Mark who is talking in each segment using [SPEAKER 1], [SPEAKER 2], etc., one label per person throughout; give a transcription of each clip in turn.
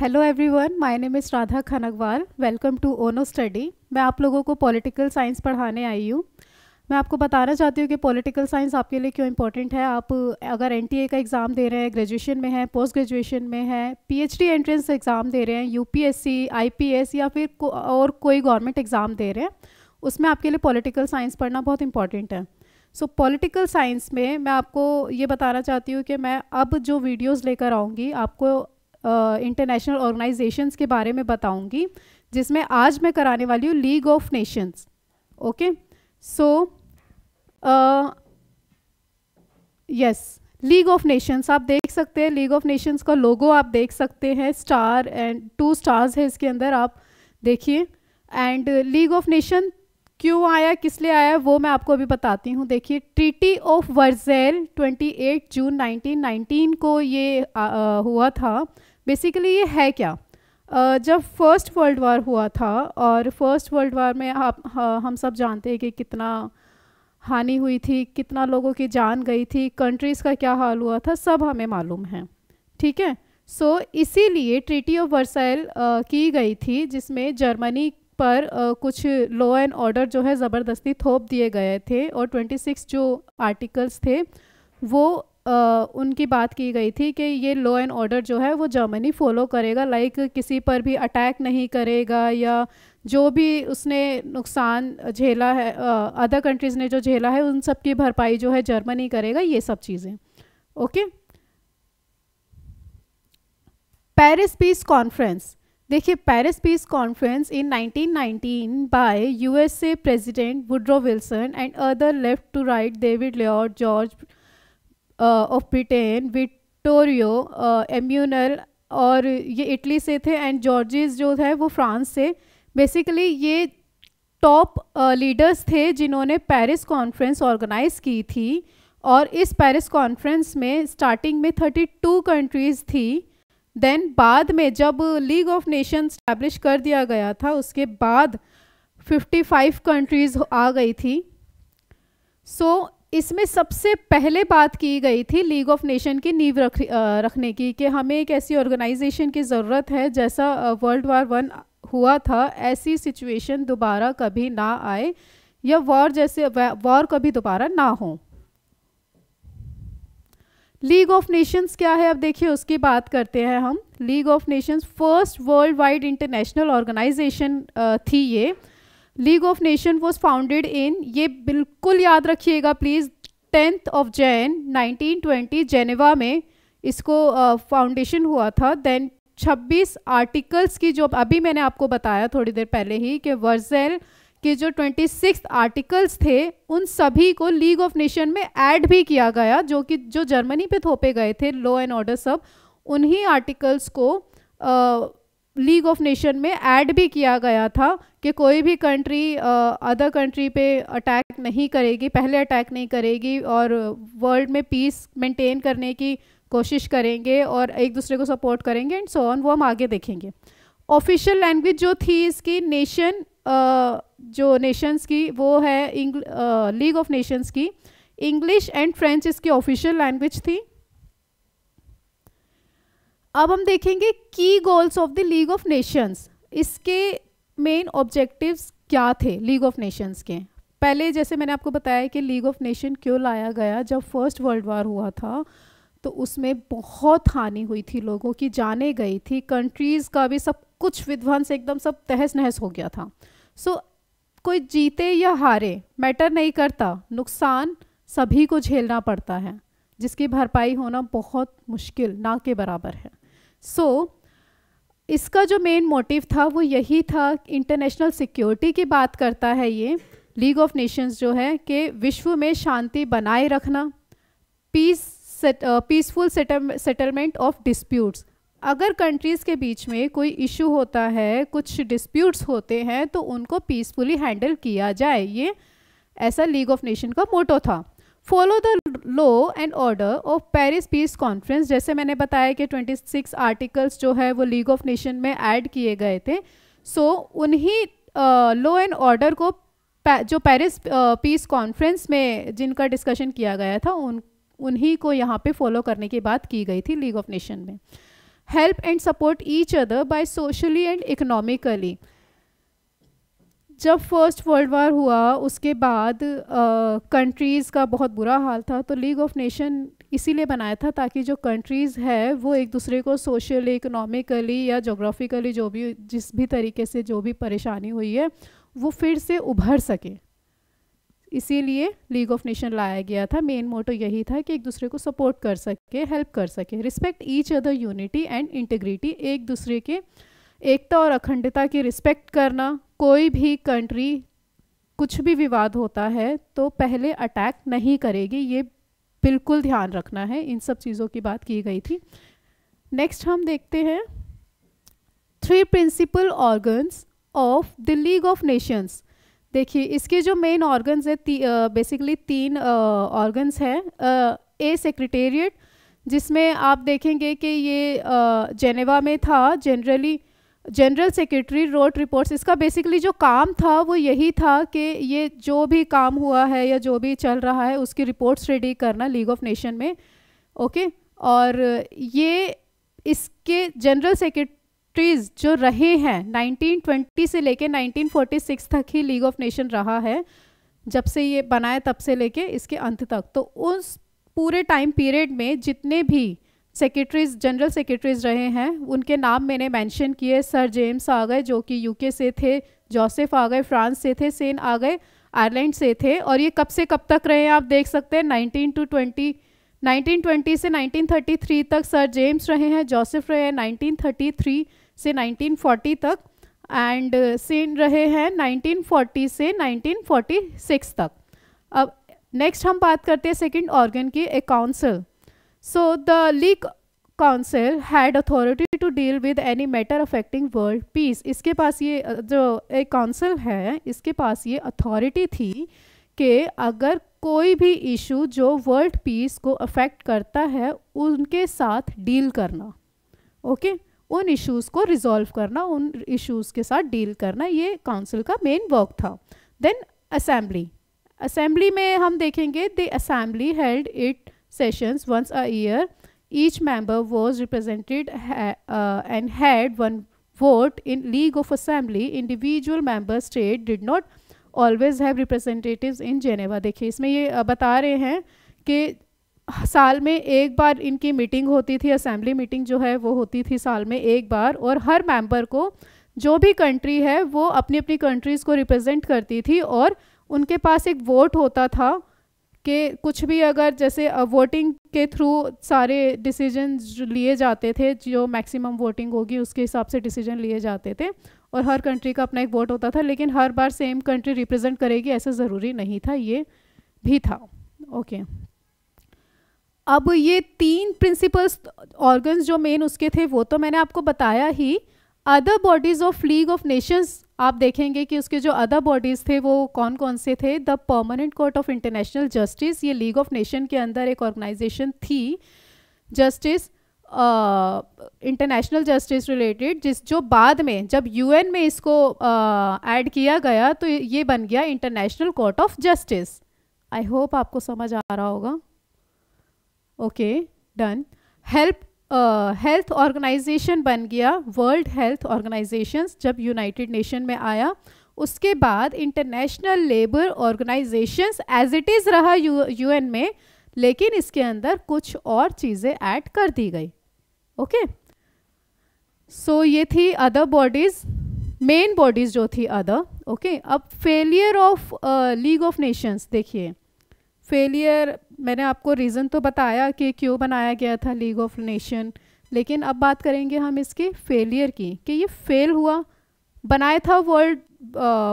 [SPEAKER 1] Hello everyone my name is Radha Khangwal welcome to Ono study मैं आप लोगों को पॉलिटिकल साइंस पढ़ाने आई हूँ मैं आपको बताना चाहती हूँ कि पॉलिटिकल साइंस आपके लिए क्यों इंपॉर्टेंट है आप अगर एनटीए का एग्ज़ाम दे रहे हैं ग्रेजुएशन में है पोस्ट ग्रेजुएशन में है पीएचडी एंट्रेंस एग्ज़ाम दे रहे हैं यूपीएससी आईपीएस या फिर को, और कोई गवर्नमेंट एग्ज़ाम दे रहे हैं उसमें आपके लिए पॉलिटिकल साइंस पढ़ना बहुत इंपॉर्टेंट है सो पॉलिटिकल साइंस में मैं आपको ये बताना चाहती हूँ कि मैं अब जो वीडियोज़ लेकर आऊँगी आपको इंटरनेशनल ऑर्गेनाइजेशंस के बारे में बताऊंगी जिसमें आज मैं कराने वाली हूँ League of Nations okay so yes League of Nations आप देख सकते हैं लीग ऑफ नेशंस का लोगो आप देख सकते हैं स्टार एंड टू स्टार्स है इसके अंदर आप देखिए एंड लीग ऑफ नेशन क्यों आया किस लिए आया वो मैं आपको अभी बताती हूँ देखिए ट्रीटी ऑफ वर्जेल 28 जून 1919 को ये आ, आ, हुआ था बेसिकली ये है क्या Uh, जब फर्स्ट वर्ल्ड वार हुआ था और फर्स्ट वर्ल्ड वार में आप हाँ, हम सब जानते हैं कि कितना हानि हुई थी कितना लोगों की जान गई थी कंट्रीज़ का क्या हाल हुआ था सब हमें मालूम है ठीक है सो इसीलिए ट्रीटी ऑफ वर्साइल की गई थी जिसमें जर्मनी पर कुछ लॉ एंड ऑर्डर जो है ज़बरदस्ती थोप दिए गए थे और 26 जो आर्टिकल्स थे वो उनकी बात की गई थी कि ये लॉ एंड ऑर्डर जो है वो जर्मनी फॉलो करेगा लाइक किसी पर भी अटैक नहीं करेगा या जो भी उसने नुकसान झेला है अदर कंट्रीज़ ने जो झेला है उन सब की भरपाई जो है जर्मनी करेगा ये सब चीज़ें ओके पेरिस पीस कॉन्फ्रेंस देखिए Paris Peace Conference in 1919 by USA president Woodrow Wilson and other left to right David Lloyd George of Britain uh, Emmanuel और ये इटली से थे एंड जॉर्जिस जो है वो फ्रांस से बेसिकली ये टॉप लीडर्स थे जिन्होंने पेरिस कॉन्फ्रेंस ऑर्गेनाइज की थी और इस पेरिस कॉन्फ्रेंस में स्टार्टिंग में 32 कंट्रीज़ थी देन बाद में जब लीग ऑफ नेशन स्टैब्लिश कर दिया गया था उसके बाद 55 कंट्रीज़ आ गई थी सो so, इसमें सबसे पहले बात की गई थी लीग ऑफ नेशन की नींव रख रखने की कि हमें एक ऐसी ऑर्गेनाइजेशन की ज़रूरत है जैसा वर्ल्ड वार वन हुआ था ऐसी सिचुएशन दोबारा कभी ना आए या वॉर जैसे वॉर कभी दोबारा ना हो लीग ऑफ नेशंस क्या है अब देखिए उसकी बात करते हैं हम League of Nations first world wide international organisation थी ये League of Nation was founded in ये बिल्कुल याद रखिएगा please tenth of Jan 1920 Geneva में इसको फाउंडेशन uh, हुआ था देन 26 आर्टिकल्स की जो अभी मैंने आपको बताया थोड़ी देर पहले ही कि वर्जेल के जो 26 आर्टिकल्स थे उन सभी को लीग ऑफ नेशन में ऐड भी किया गया जो कि जो जर्मनी पे थोपे गए थे लॉ एंड ऑर्डर सब उन्हीं आर्टिकल्स को लीग ऑफ नेशन में ऐड भी किया गया था कि कोई भी कंट्री अदर कंट्री पे अटैक नहीं करेगी पहले अटैक नहीं करेगी और वर्ल्ड में पीस मेंटेन करने की कोशिश करेंगे और एक दूसरे को सपोर्ट करेंगे एंड सो ऑन वो हम आगे देखेंगे ऑफिशियल लैंग्वेज जो थी इसकी नेशन जो नेशंस की वो है लीग ऑफ नेशंस की इंग्लिश एंड फ्रेंच इसकी ऑफिशियल लैंग्वेज थी अब हम देखेंगे की goals of the League of Nations इसके मेन ऑब्जेक्टिव्स क्या थे लीग ऑफ नेशंस के पहले जैसे मैंने आपको बताया कि लीग ऑफ नेशन क्यों लाया गया जब फर्स्ट वर्ल्ड वार हुआ था तो उसमें बहुत हानि हुई थी लोगों की जाने गई थी कंट्रीज़ का भी सब कुछ विध्वंस एकदम सब तहस नहस हो गया था सो so, कोई जीते या हारे मैटर नहीं करता नुकसान सभी को झेलना पड़ता है जिसकी भरपाई होना बहुत मुश्किल ना के बराबर है सो so, इसका जो मेन मोटिव था वो यही था इंटरनेशनल सिक्योरिटी की बात करता है ये लीग ऑफ नेशंस जो है कि विश्व में शांति बनाए रखना peace peaceful settlement of disputes अगर कंट्रीज़ के बीच में कोई इशू होता है कुछ डिस्प्यूट्स होते हैं तो उनको पीसफुली हैंडल किया जाए ये ऐसा लीग ऑफ नेशन का मोटो था follow the law and order of Paris Peace Conference जैसे मैंने बताया कि 26 आर्टिकल्स जो है वो लीग ऑफ नेशन में ऐड किए गए थे सो so, उन्हीं लॉ एंड ऑर्डर को जो पेरिस पीस कॉन्फ्रेंस में जिनका डिस्कशन किया गया था उन उन्हीं को यहाँ पे फॉलो करने की बात की गई थी लीग ऑफ नेशन में help and support each other by socially and economically जब फर्स्ट वर्ल्ड वार हुआ उसके बाद कंट्रीज़ का बहुत बुरा हाल था तो लीग ऑफ नेशन इसीलिए बनाया था ताकि जो कंट्रीज़ है वो एक दूसरे को सोशली इकोनॉमिकली या जोग्राफिकली जो भी जिस भी तरीके से जो भी परेशानी हुई है वो फिर से उभर सके इसीलिए लीग ऑफ नेशन लाया गया था मेन मोटो यही था कि एक दूसरे को सपोर्ट कर सके हेल्प कर सके respect each other unity and integrity एक दूसरे के एकता और अखंडता की रिस्पेक्ट करना कोई भी कंट्री कुछ भी विवाद होता है तो पहले अटैक नहीं करेगी ये बिल्कुल ध्यान रखना है इन सब चीज़ों की बात की गई थी नेक्स्ट हम देखते हैं three principal organs of the League of Nations देखिए इसके जो मेन ऑर्गन्स है ती, बेसिकली तीन ऑर्गन्स हैं ए सेक्रेटेरिएट जिसमें आप देखेंगे कि ये जेनेवा में था generally general secretary road reports इसका बेसिकली जो काम था वो यही था कि ये जो भी काम हुआ है या जो भी चल रहा है उसकी रिपोर्ट्स रेडी करना लीग ऑफ नेशन में ओके और ये इसके जनरल सेक्रेटरीज जो रहे हैं 1920 से लेके 1946 तक ही लीग ऑफ नेशन रहा है जब से ये बनाए तब से लेके इसके अंत तक तो उस पूरे टाइम पीरियड में जितने भी सेक्रेटरीज जनरल सेक्रेटरीज रहे हैं उनके नाम मैंने मेंशन किए सर जेम्स आ गए जो कि यूके से थे जोसेफ आ गए फ्रांस से थे सेन आ गए आयरलैंड से थे और ये कब से कब तक रहे हैं आप देख सकते हैं नाइनटीन टू नाइनटीन 1920 से 1933 तक सर जेम्स रहे हैं जोसेफ रहे हैं 1933 से 1940 तक एंड सेन uh, रहे हैं 1940 से 1946 तक अब नेक्स्ट हम बात करते हैं सेकंड ऑर्गन की A council So the League council had authority to deal with any matter affecting world peace इसके पास ये जो एक काउंसिल है इसके पास ये अथॉरिटी थी कि अगर कोई भी इशू जो वर्ल्ड पीस को अफेक्ट करता है उनके साथ डील करना ओके okay? उन इश्यूज़ को रिजॉल्व करना उन इश्यूज़ के साथ डील करना ये काउंसिल का मेन वर्क था देन असेंबली असेंबली में हम देखेंगे the assembly held it sessions once a year. Each member was represented ha uh, and had one vote in League of Assembly. Individual member state did not always have representatives in Geneva. देखिए इसमें ये बता रहे हैं कि साल में एक बार इनकी मीटिंग होती थी असेंबली मीटिंग जो है वो होती थी साल में एक बार और हर मेंबर को जो भी कंट्री है वो अपनी अपनी कंट्रीज़ को रिप्रेजेंट करती थी और उनके पास एक वोट होता था कि कुछ भी अगर जैसे वोटिंग के थ्रू सारे डिसीजन लिए जाते थे जो मैक्सिमम वोटिंग होगी उसके हिसाब से डिसीजन लिए जाते थे और हर कंट्री का अपना एक वोट होता था लेकिन हर बार सेम कंट्री रिप्रेजेंट करेगी ऐसा ज़रूरी नहीं था ये भी था ओके अब ये तीन प्रिंसिपल्स ऑर्गन्स जो मेन उसके थे वो तो मैंने आपको बताया ही other bodies of League of Nations आप देखेंगे कि उसके जो अदर बॉडीज़ थे वो कौन कौन से थे the permanent court of international justice ये लीग ऑफ नेशन के अंदर एक ऑर्गेनाइजेशन थी जस्टिस इंटरनेशनल जस्टिस रिलेटेड जिस जो बाद में जब यूएन में इसको ऐड uh, किया गया तो ये बन गया international court of justice I hope आपको समझ आ रहा होगा okay done help health uh, organisation बन गया वर्ल्ड हेल्थ ऑर्गेनाइजेशन जब यूनाइटेड नेशन में आया उसके बाद international labour organisation as it is रहा यूएन में लेकिन इसके अंदर कुछ और चीज़ें ऐड कर दी गई ओके सो ये थी अदर बॉडीज़ मेन बॉडीज़ जो थी अदर ओके okay? अब failure of League of Nations देखिए फेलियर मैंने आपको रीज़न तो बताया कि क्यों बनाया गया था लीग ऑफ नेशन लेकिन अब बात करेंगे हम इसके फेलियर की कि ये फेल हुआ बनाया था वर्ल्ड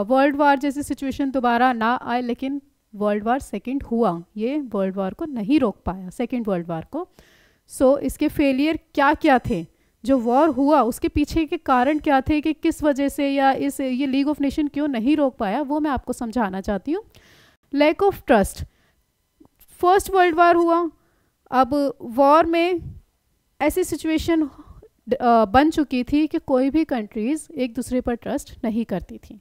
[SPEAKER 1] वर्ल्ड वार जैसी सिचुएशन दोबारा ना आए लेकिन वर्ल्ड वार सेकेंड हुआ ये वर्ल्ड वार को नहीं रोक पाया सेकेंड वर्ल्ड वार को सो so, इसके फेलियर क्या क्या थे जो वॉर हुआ उसके पीछे के कारण क्या थे कि किस वजह से या इस ये लीग ऑफ नेशन क्यों नहीं रोक पाया वो मैं आपको समझाना चाहती हूँ lack of trust first world war हुआ अब वॉर में ऐसी सिचुएशन बन चुकी थी कि कोई भी कंट्रीज़ एक दूसरे पर ट्रस्ट नहीं करती थी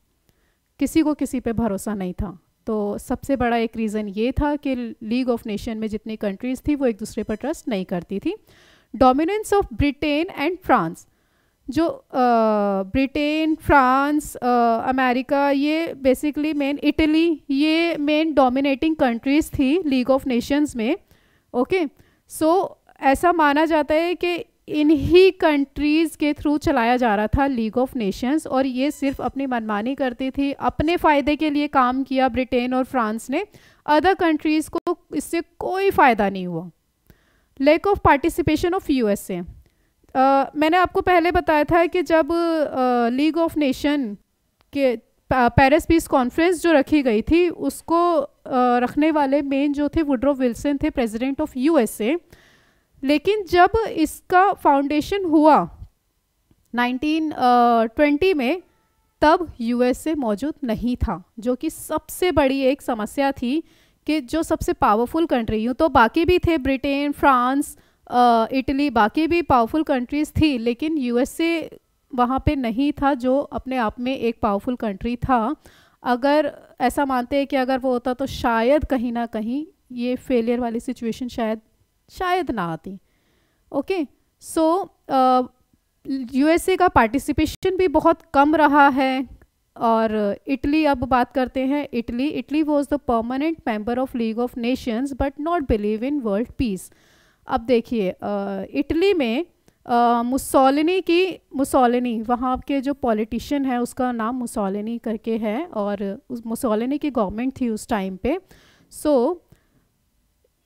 [SPEAKER 1] किसी को किसी पे भरोसा नहीं था तो सबसे बड़ा एक रीज़न ये था कि लीग ऑफ नेशन में जितनी कंट्रीज़ थी वो एक दूसरे पर ट्रस्ट नहीं करती थी dominance of Britain and France जो ब्रिटेन फ्रांस अमेरिका ये बेसिकली मेन इटली ये मेन डोमिनेटिंग कंट्रीज़ थी लीग ऑफ नेशंस में ओके सो ऐसा माना जाता है कि इन्हीं कंट्रीज़ के थ्रू चलाया जा रहा था लीग ऑफ नेशंस और ये सिर्फ अपनी मनमानी करती थी अपने फ़ायदे के लिए काम किया ब्रिटेन और फ्रांस ने अदर कंट्रीज़ को इससे कोई फ़ायदा नहीं हुआ lack of participation of USA मैंने आपको पहले बताया था कि जब लीग ऑफ नेशन के पेरिस पीस कॉन्फ्रेंस जो रखी गई थी उसको आ, रखने वाले मेन जो थे वुड्रो विल्सन थे प्रेसिडेंट ऑफ यूएसए लेकिन जब इसका फाउंडेशन हुआ 1920 में तब यूएसए मौजूद नहीं था जो कि सबसे बड़ी एक समस्या थी कि जो सबसे पावरफुल कंट्री यूँ तो बाकी भी थे ब्रिटेन फ्रांस इटली बाकी भी पावरफुल कंट्रीज़ थी लेकिन यूएसए वहाँ पे नहीं था जो अपने आप में एक पावरफुल कंट्री था अगर ऐसा मानते हैं कि अगर वो होता तो शायद कहीं ना कहीं ये फेलियर वाली सिचुएशन शायद शायद ना आती ओके सो यूएसए का पार्टिसिपेशन भी बहुत कम रहा है और इटली अब बात करते हैं Italy Italy was the permanent member of League of Nations but not believe in world peace अब देखिए इटली में मुसोलिनी की मुसोलिनी वहाँ के जो पॉलिटिशियन है उसका नाम मुसोलिनी करके है और उस मुसोलिनी की गवर्नमेंट थी उस टाइम पे सो so,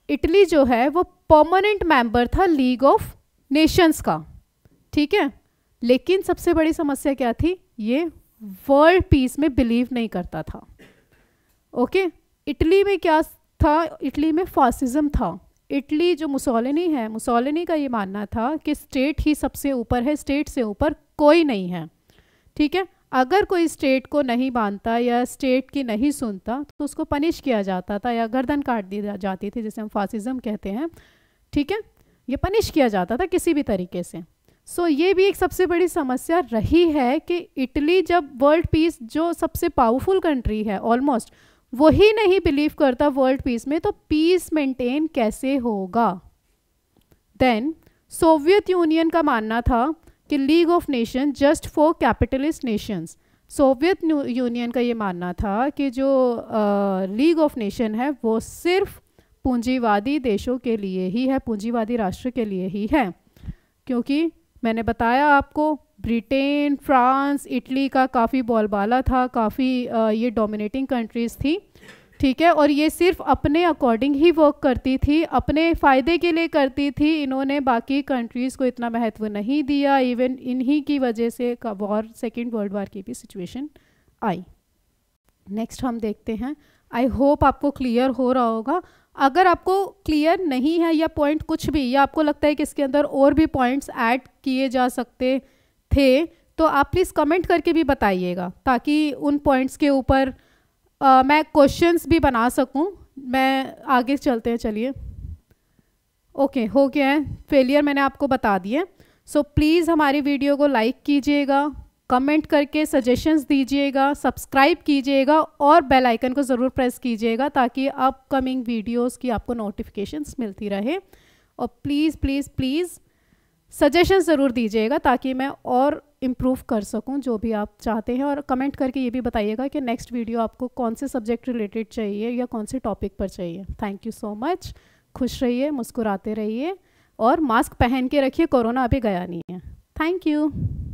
[SPEAKER 1] इटली जो है वो परमानेंट मेंबर था लीग ऑफ नेशंस का ठीक है लेकिन सबसे बड़ी समस्या क्या थी ये वर्ल्ड पीस में बिलीव नहीं करता था ओके okay? इटली में क्या था इटली में फासिज्म था इटली जो मुसोलिनी है मुसोलिनी का ये मानना था कि स्टेट ही सबसे ऊपर है स्टेट से ऊपर कोई नहीं है ठीक है अगर कोई स्टेट को नहीं मानता या स्टेट की नहीं सुनता तो उसको पनिश किया जाता था या गर्दन काट दी जाती थी जिसे हम फासिज़म कहते हैं ठीक है ये पनिश किया जाता था किसी भी तरीके से सो so, ये भी एक सबसे बड़ी समस्या रही है कि इटली जब वर्ल्ड पीस जो सबसे पावरफुल कंट्री है ऑलमोस्ट वही नहीं बिलीव करता वर्ल्ड पीस में तो पीस मेंटेन कैसे होगा देन सोवियत यूनियन का मानना था कि League of Nation just for capitalist nations Soviet Union का ये मानना था कि जो लीग ऑफ नेशन है वो सिर्फ पूंजीवादी देशों के लिए ही है पूंजीवादी राष्ट्र के लिए ही है क्योंकि मैंने बताया आपको ब्रिटेन फ्रांस इटली का काफ़ी बोलबाला था काफ़ी ये डोमिनेटिंग कंट्रीज़ थी ठीक है और ये सिर्फ अपने अकॉर्डिंग ही वर्क करती थी अपने फ़ायदे के लिए करती थी इन्होंने बाकी कंट्रीज़ को इतना महत्व नहीं दिया इवन इन्हीं की वजह से वॉर सेकेंड वर्ल्ड वार की भी सिचुएशन आई नेक्स्ट हम देखते हैं आई होप आपको क्लियर हो रहा होगा अगर आपको क्लियर नहीं है या पॉइंट कुछ भी या आपको लगता है कि इसके अंदर और भी पॉइंट्स ऐड किए जा सकते थे तो आप प्लीज़ कमेंट करके भी बताइएगा ताकि उन पॉइंट्स के ऊपर मैं क्वेश्चंस भी बना सकूं मैं आगे चलते हैं चलिए ओके हो गया है फेलियर मैंने आपको बता दिए सो प्लीज़ हमारी वीडियो को लाइक कीजिएगा कमेंट करके सजेशंस दीजिएगा सब्सक्राइब कीजिएगा और बेल आइकन को ज़रूर प्रेस कीजिएगा ताकि अपकमिंग वीडियोस की आपको नोटिफिकेशंस मिलती रहे और प्लीज़ प्लीज़ प्लीज़ सजेशन ज़रूर दीजिएगा ताकि मैं और इम्प्रूव कर सकूं जो भी आप चाहते हैं और कमेंट करके ये भी बताइएगा कि नेक्स्ट वीडियो आपको कौन से सब्जेक्ट रिलेटेड चाहिए या कौन से टॉपिक पर चाहिए थैंक यू सो मच खुश रहिए मुस्कुराते रहिए और मास्क पहन के रखिए कोरोना अभी गया नहीं है थैंक यू